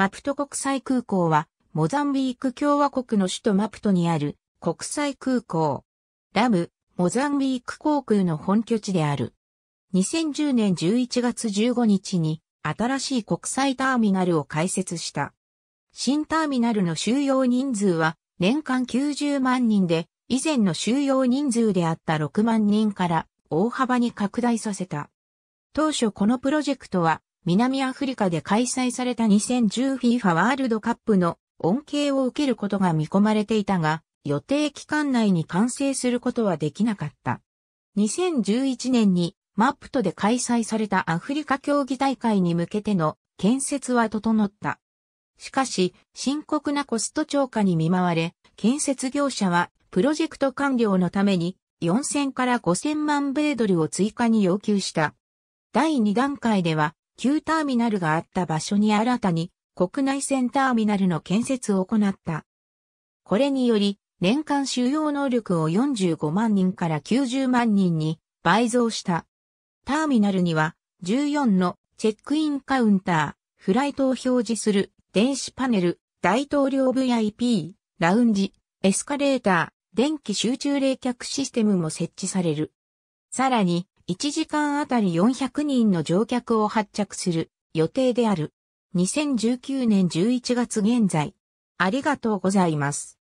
マプト国際空港は、モザンビーク共和国の首都マプトにある国際空港。ラム、モザンビーク航空の本拠地である。2010年11月15日に新しい国際ターミナルを開設した。新ターミナルの収容人数は年間90万人で、以前の収容人数であった6万人から大幅に拡大させた。当初このプロジェクトは南アフリカで開催された 2010FIFA ワールドカップの恩恵を受けることが見込まれていたが、予定期間内に完成することはできなかった。2011年にマップトで開催されたアフリカ競技大会に向けての建設は整った。しかし、深刻なコスト超過に見舞われ、建設業者はプロジェクト完了のために4000から5000万米ドルを追加に要求した。第2段階では旧ターミナルがあった場所に新たに国内線ターミナルの建設を行った。これにより、年間収容能力を45万人から90万人に倍増した。ターミナルには14のチェックインカウンター、フライトを表示する電子パネル、大統領 VIP、ラウンジ、エスカレーター、電気集中冷却システムも設置される。さらに、1時間あたり400人の乗客を発着する予定である。2019年11月現在。ありがとうございます。